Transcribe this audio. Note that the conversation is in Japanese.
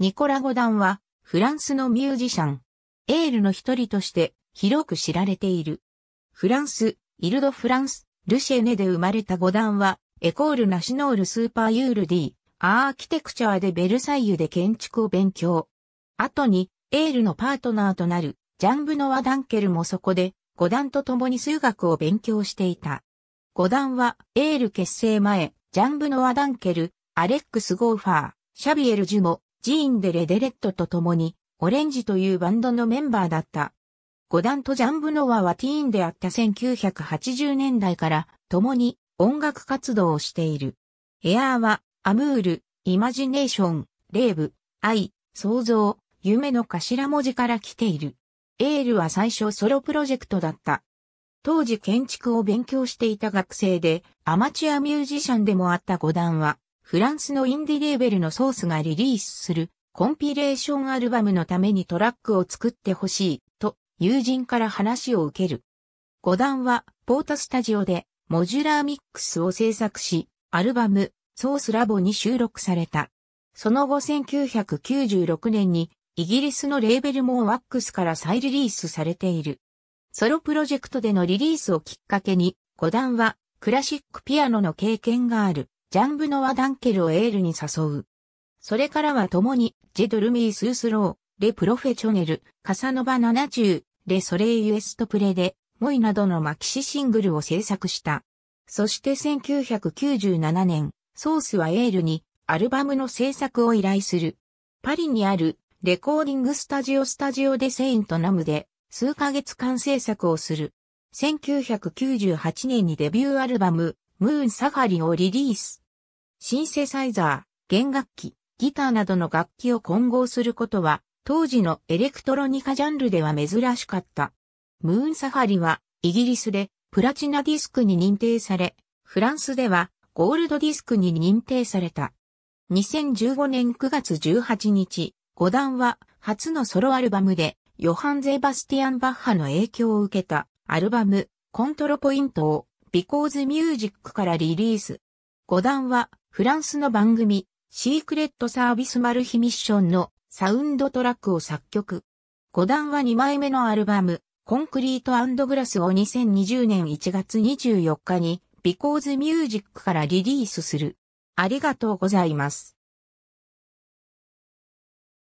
ニコラ・ゴダンは、フランスのミュージシャン、エールの一人として広く知られている。フランス、イルド・フランス、ルシェネで生まれたゴダンは、エコール・ナシノール・スーパー・ユール・ディ、アーキテクチャーでベルサイユで建築を勉強。後に、エールのパートナーとなる、ジャンブノワ・ダンケルもそこで、ゴダンと共に数学を勉強していた。ゴダンは、エール結成前、ジャンブノワ・ダンケル、アレックス・ゴーファー、シャビエル・ジュモ、ジーン・デ・レデレットと共に、オレンジというバンドのメンバーだった。ゴダンとジャンブノワはティーンであった1980年代から共に音楽活動をしている。エアーは、アムール、イマジネーション、レーブ、愛、想像、夢の頭文字から来ている。エールは最初ソロプロジェクトだった。当時建築を勉強していた学生で、アマチュアミュージシャンでもあった五段は、フランスのインディレーベルのソースがリリースするコンピレーションアルバムのためにトラックを作ってほしいと友人から話を受ける。五段はポータスタジオでモジュラーミックスを制作し、アルバムソースラボに収録された。その後1996年にイギリスのレーベルモーワックスから再リリースされている。ソロプロジェクトでのリリースをきっかけに、五段はクラシックピアノの経験があるジャンブノワ・ダンケルをエールに誘う。それからは共に、ジェドルミー・スースロー、レ・プロフェチョネル、カサノバ70、レ・ソレイユ・エストプレで、モイなどのマキシシングルを制作した。そして1997年、ソースはエールに、アルバムの制作を依頼する。パリにある、レコーディングスタジオスタジオデ・セイントナムで、数ヶ月間制作をする。1998年にデビューアルバム、ムーンサファリをリリース。シンセサイザー、弦楽器、ギターなどの楽器を混合することは、当時のエレクトロニカジャンルでは珍しかった。ムーンサファリは、イギリスでプラチナディスクに認定され、フランスではゴールドディスクに認定された。2015年9月18日、5段は初のソロアルバムで、ヨハン・ゼバスティアン・バッハの影響を受けたアルバム、コントロポイントをビコーズミュージックからリリース。5段は、フランスの番組、シークレットサービスマルヒミッションのサウンドトラックを作曲。5段は2枚目のアルバム、コンクリートグラスを2020年1月24日に、ビコーズミュージックからリリースする。ありがとうございます。